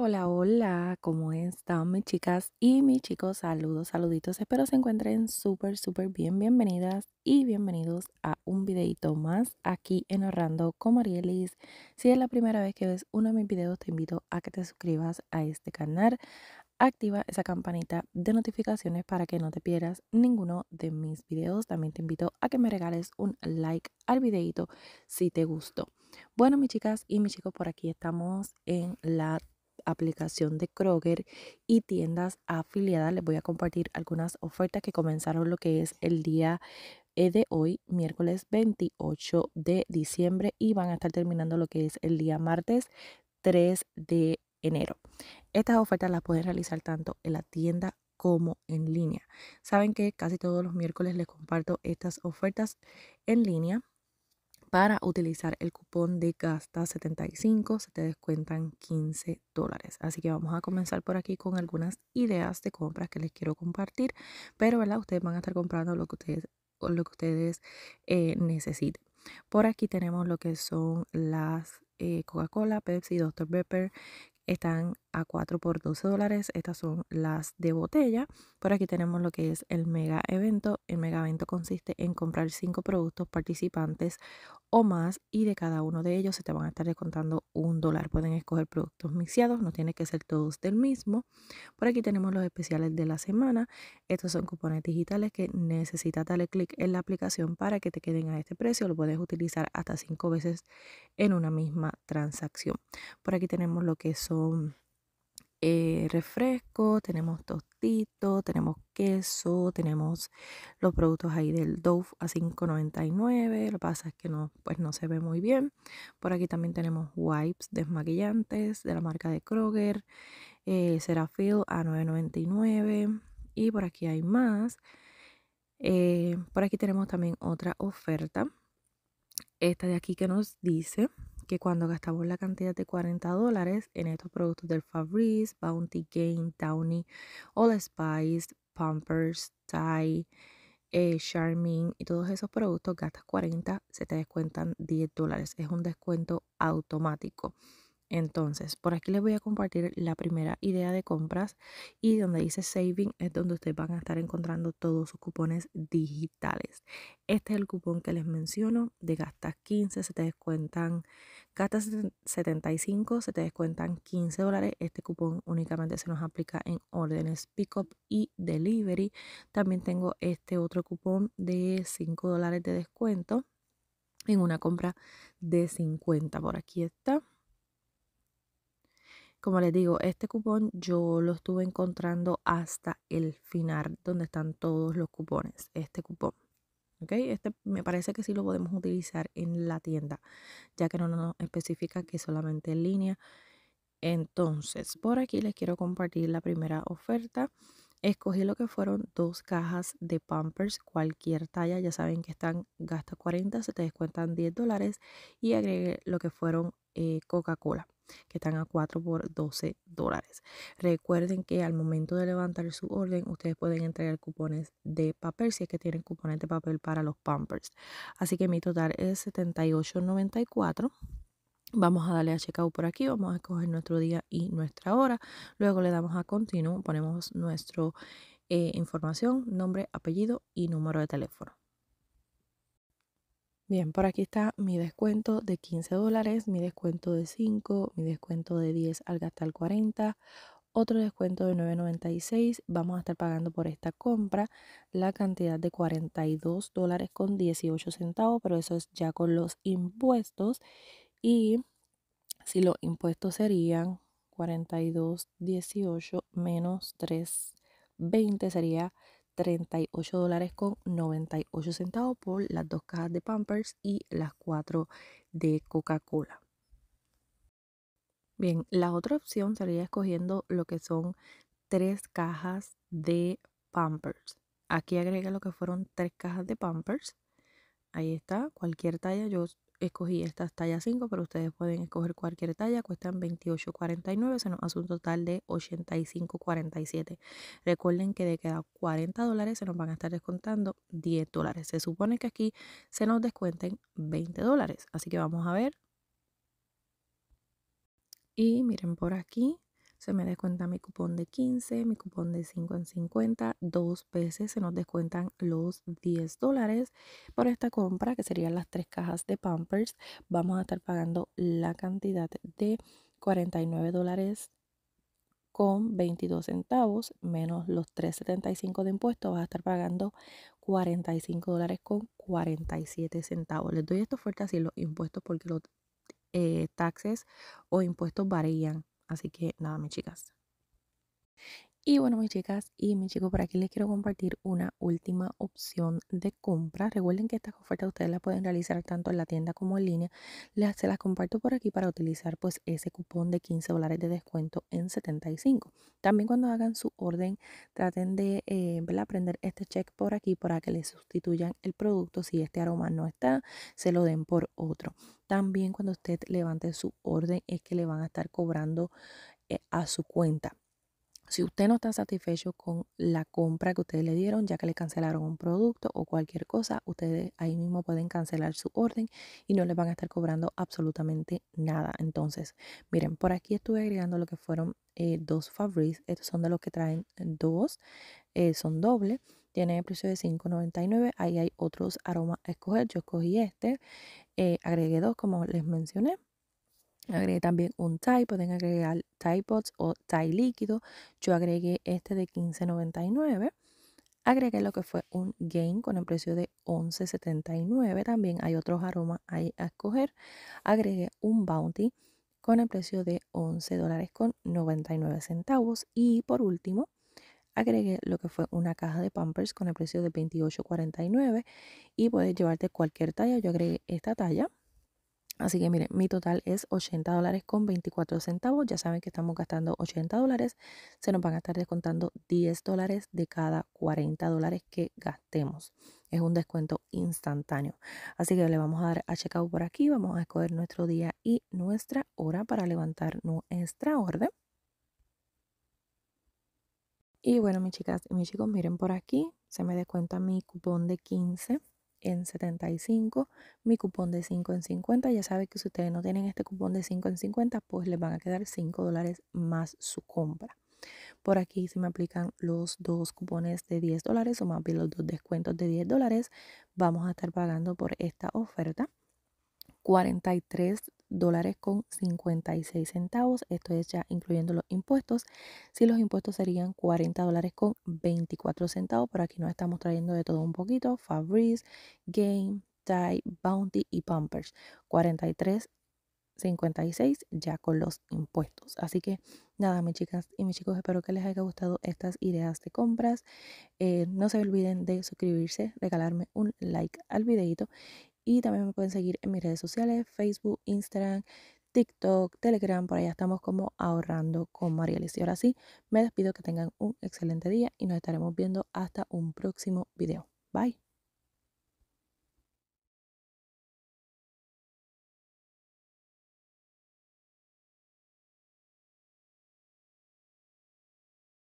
Hola, hola, ¿cómo están mis chicas y mis chicos? Saludos, saluditos, espero se encuentren súper, súper bien. Bienvenidas y bienvenidos a un videito más aquí en Orrando con Marielis. Si es la primera vez que ves uno de mis videos, te invito a que te suscribas a este canal. Activa esa campanita de notificaciones para que no te pierdas ninguno de mis videos. También te invito a que me regales un like al videito si te gustó. Bueno, mis chicas y mis chicos, por aquí estamos en la aplicación de Kroger y tiendas afiliadas. Les voy a compartir algunas ofertas que comenzaron lo que es el día eh, de hoy, miércoles 28 de diciembre, y van a estar terminando lo que es el día martes 3 de enero. Estas ofertas las pueden realizar tanto en la tienda como en línea. Saben que casi todos los miércoles les comparto estas ofertas en línea para utilizar el cupón de Gasta75 se te descuentan 15 dólares. Así que vamos a comenzar por aquí con algunas ideas de compras que les quiero compartir. Pero, ¿verdad? Ustedes van a estar comprando lo que ustedes, lo que ustedes eh, necesiten. Por aquí tenemos lo que son las eh, Coca-Cola, Pepsi, Dr. Pepper. Están 4 por 12 dólares. Estas son las de botella. Por aquí tenemos lo que es el mega evento. El mega evento consiste en comprar 5 productos participantes o más y de cada uno de ellos se te van a estar descontando un dólar. Pueden escoger productos mixeados, no tiene que ser todos del mismo. Por aquí tenemos los especiales de la semana. Estos son cupones digitales que necesitas darle clic en la aplicación para que te queden a este precio. Lo puedes utilizar hasta 5 veces en una misma transacción. Por aquí tenemos lo que son eh, refresco, tenemos tostito, tenemos queso, tenemos los productos ahí del Dove a $5.99. Lo que pasa es que no, pues no se ve muy bien. Por aquí también tenemos wipes desmaquillantes de la marca de Kroger, eh, Serafil a $9.99. Y por aquí hay más. Eh, por aquí tenemos también otra oferta. Esta de aquí que nos dice que cuando gastamos la cantidad de 40 dólares en estos productos del Fabrice, Bounty Gain, Downy, All Spice, Pampers, Thai, eh, Charmin y todos esos productos, gastas 40, se te descuentan 10 dólares. Es un descuento automático. Entonces, por aquí les voy a compartir la primera idea de compras y donde dice saving es donde ustedes van a estar encontrando todos sus cupones digitales. Este es el cupón que les menciono de gastas 15, se te descuentan, gastas 75, se te descuentan 15 dólares. Este cupón únicamente se nos aplica en órdenes pickup y delivery. También tengo este otro cupón de 5 dólares de descuento en una compra de 50. Por aquí está como les digo, este cupón yo lo estuve encontrando hasta el final, donde están todos los cupones, este cupón. ¿Ok? Este me parece que sí lo podemos utilizar en la tienda, ya que no nos especifica que solamente en línea. Entonces, por aquí les quiero compartir la primera oferta. Escogí lo que fueron dos cajas de Pampers, cualquier talla, ya saben que están gasta 40, se te descuentan 10 dólares y agregué lo que fueron eh, Coca-Cola que están a 4 por 12 dólares. Recuerden que al momento de levantar su orden, ustedes pueden entregar cupones de papel si es que tienen cupones de papel para los Pampers. Así que mi total es 78.94. Vamos a darle a checkout por aquí, vamos a escoger nuestro día y nuestra hora. Luego le damos a continuo. ponemos nuestra eh, información, nombre, apellido y número de teléfono. Bien, por aquí está mi descuento de 15 dólares, mi descuento de 5, mi descuento de 10 al gastar 40, otro descuento de 9.96. Vamos a estar pagando por esta compra la cantidad de 42 dólares con 18 centavos, pero eso es ya con los impuestos. Y si los impuestos serían 42.18 menos 3.20 sería 38 dólares con 98 centavos por las dos cajas de Pampers y las cuatro de Coca-Cola. Bien, la otra opción sería escogiendo lo que son tres cajas de Pampers. Aquí agrega lo que fueron tres cajas de Pampers. Ahí está, cualquier talla. Yo escogí estas talla 5, pero ustedes pueden escoger cualquier talla, cuestan $28.49, se nos hace un total de $85.47. Recuerden que de cada 40 dólares se nos van a estar descontando 10 dólares. Se supone que aquí se nos descuenten 20 dólares, así que vamos a ver. Y miren por aquí, se me descuenta mi cupón de 15, mi cupón de 5 en 50, dos veces se nos descuentan los 10 dólares por esta compra, que serían las tres cajas de Pampers. Vamos a estar pagando la cantidad de 49 dólares con 22 centavos menos los 3.75 de impuestos vas a estar pagando 45 dólares con 47 centavos. Les doy esto oferta así los impuestos porque los eh, taxes o impuestos varían. Así que nada, mis chicas. Y bueno, mis chicas y mis chicos, por aquí les quiero compartir una última opción de compra. Recuerden que estas ofertas ustedes las pueden realizar tanto en la tienda como en línea. Les se las comparto por aquí para utilizar pues ese cupón de 15 dólares de descuento en 75. También cuando hagan su orden, traten de aprender eh, prender este check por aquí para que le sustituyan el producto. Si este aroma no está, se lo den por otro. También cuando usted levante su orden es que le van a estar cobrando eh, a su cuenta. Si usted no está satisfecho con la compra que ustedes le dieron, ya que le cancelaron un producto o cualquier cosa, ustedes ahí mismo pueden cancelar su orden y no les van a estar cobrando absolutamente nada. Entonces, miren, por aquí estuve agregando lo que fueron eh, dos Fabrice. Estos son de los que traen dos, eh, son dobles, Tienen el precio de $5.99. Ahí hay otros aromas a escoger. Yo escogí este. Eh, agregué dos, como les mencioné. Agregué también un tie. pueden agregar tie Pots o Tie líquido. Yo agregué este de $15.99. Agregué lo que fue un Gain con el precio de $11.79. También hay otros aromas ahí a escoger. Agregué un Bounty con el precio de $11.99 Y por último, agregué lo que fue una caja de Pampers con el precio de $28.49 y puedes llevarte cualquier talla. Yo agregué esta talla Así que miren, mi total es 80 dólares con 24 centavos. Ya saben que estamos gastando 80 dólares. Se nos van a estar descontando 10 dólares de cada 40 dólares que gastemos. Es un descuento instantáneo. Así que le vamos a dar a checkout por aquí. Vamos a escoger nuestro día y nuestra hora para levantar nuestra orden. Y bueno, mis chicas y mis chicos, miren por aquí. Se me descuenta mi cupón de 15 en 75, mi cupón de 5 en 50. Ya sabe que si ustedes no tienen este cupón de 5 en 50, pues les van a quedar 5 dólares más su compra. Por aquí se me aplican los dos cupones de 10 dólares o más bien los dos descuentos de 10 dólares. Vamos a estar pagando por esta oferta 43 dólares con 56 centavos. Esto es ya incluyendo los impuestos. Si los impuestos serían 40 dólares con 24 centavos, por aquí nos estamos trayendo de todo un poquito. Fabrice, Game, Tie, Bounty y Pampers. 43 56 ya con los impuestos. Así que nada, mis chicas y mis chicos, espero que les haya gustado estas ideas de compras. Eh, no se olviden de suscribirse, regalarme un like al videito y también me pueden seguir en mis redes sociales, Facebook, Instagram, TikTok, Telegram, por allá estamos como ahorrando con Marielis. Y ahora sí, me despido que tengan un excelente día y nos estaremos viendo hasta un próximo video. Bye.